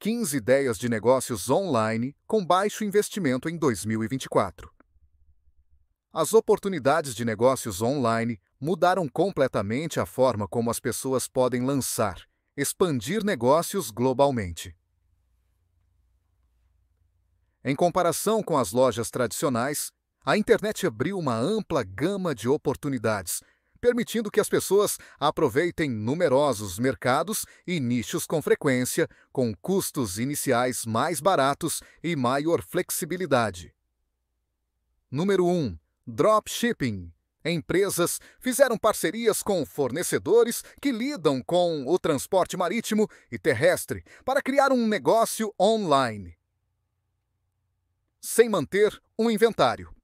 15 ideias de negócios online com baixo investimento em 2024. As oportunidades de negócios online mudaram completamente a forma como as pessoas podem lançar, expandir negócios globalmente. Em comparação com as lojas tradicionais, a internet abriu uma ampla gama de oportunidades permitindo que as pessoas aproveitem numerosos mercados e nichos com frequência, com custos iniciais mais baratos e maior flexibilidade. Número 1. Dropshipping. Empresas fizeram parcerias com fornecedores que lidam com o transporte marítimo e terrestre para criar um negócio online. Sem manter um inventário.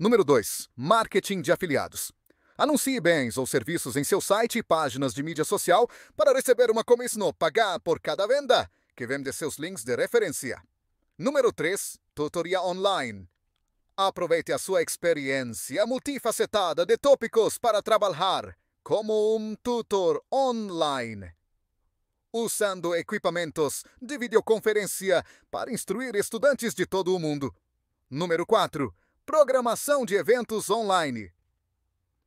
Número 2. Marketing de afiliados. Anuncie bens ou serviços em seu site e páginas de mídia social para receber uma comissão pagar por cada venda, que vem de seus links de referência. Número 3. Tutoria online. Aproveite a sua experiência multifacetada de tópicos para trabalhar como um tutor online, usando equipamentos de videoconferência para instruir estudantes de todo o mundo. Número 4. Programação de eventos online.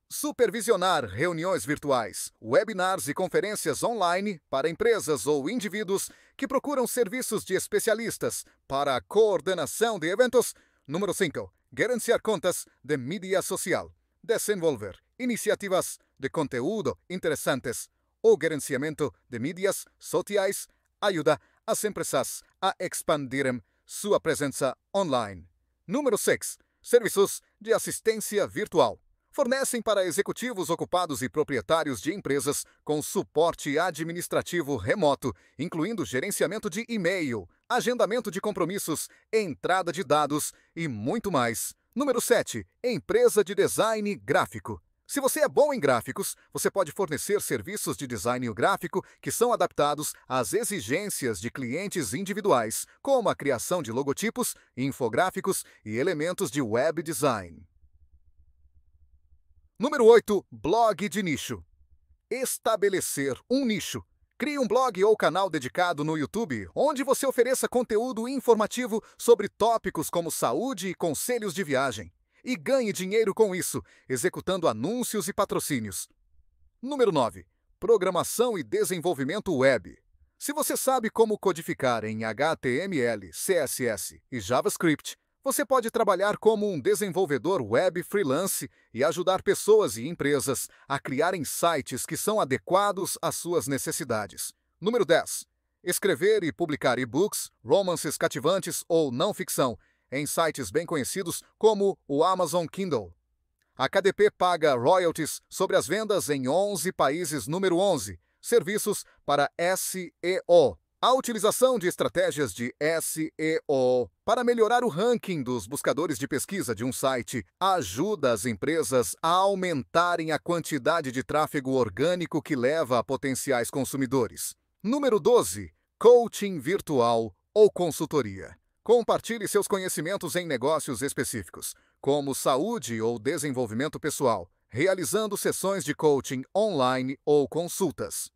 Supervisionar reuniões virtuais, webinars e conferências online para empresas ou indivíduos que procuram serviços de especialistas para a coordenação de eventos. Número 5. Gerenciar contas de mídia social. Desenvolver iniciativas de conteúdo interessantes. ou gerenciamento de mídias sociais ajuda as empresas a expandirem sua presença online. Número 6 serviços de assistência virtual. Fornecem para executivos ocupados e proprietários de empresas com suporte administrativo remoto, incluindo gerenciamento de e-mail, agendamento de compromissos, entrada de dados e muito mais. Número 7. Empresa de design gráfico. Se você é bom em gráficos, você pode fornecer serviços de design gráfico que são adaptados às exigências de clientes individuais, como a criação de logotipos, infográficos e elementos de web design. Número 8. Blog de nicho. Estabelecer um nicho. Crie um blog ou canal dedicado no YouTube, onde você ofereça conteúdo informativo sobre tópicos como saúde e conselhos de viagem e ganhe dinheiro com isso, executando anúncios e patrocínios. Número 9. Programação e desenvolvimento web. Se você sabe como codificar em HTML, CSS e JavaScript, você pode trabalhar como um desenvolvedor web freelance e ajudar pessoas e empresas a criarem sites que são adequados às suas necessidades. Número 10. Escrever e publicar e-books, romances cativantes ou não ficção em sites bem conhecidos como o Amazon Kindle. A KDP paga royalties sobre as vendas em 11 países número 11, serviços para SEO. A utilização de estratégias de SEO para melhorar o ranking dos buscadores de pesquisa de um site ajuda as empresas a aumentarem a quantidade de tráfego orgânico que leva a potenciais consumidores. Número 12: coaching virtual ou consultoria. Compartilhe seus conhecimentos em negócios específicos, como saúde ou desenvolvimento pessoal, realizando sessões de coaching online ou consultas.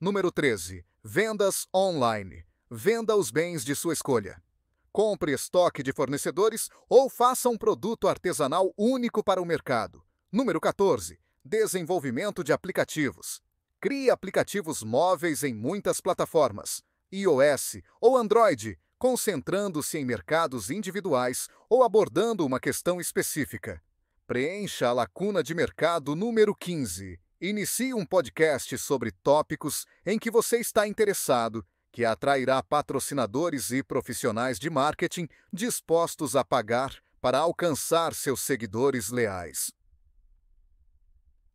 Número 13. Vendas online. Venda os bens de sua escolha. Compre estoque de fornecedores ou faça um produto artesanal único para o mercado. Número 14. Desenvolvimento de aplicativos. Crie aplicativos móveis em muitas plataformas iOS ou Android, concentrando-se em mercados individuais ou abordando uma questão específica. Preencha a lacuna de mercado número 15. Inicie um podcast sobre tópicos em que você está interessado, que atrairá patrocinadores e profissionais de marketing dispostos a pagar para alcançar seus seguidores leais.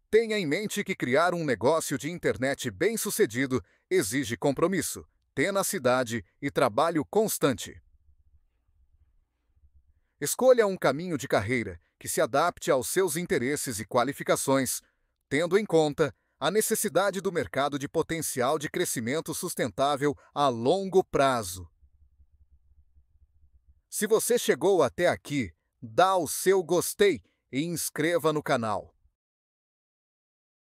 Tenha em mente que criar um negócio de internet bem-sucedido exige compromisso, tenacidade e trabalho constante. Escolha um caminho de carreira que se adapte aos seus interesses e qualificações, tendo em conta a necessidade do mercado de potencial de crescimento sustentável a longo prazo. Se você chegou até aqui, dá o seu gostei e inscreva no canal.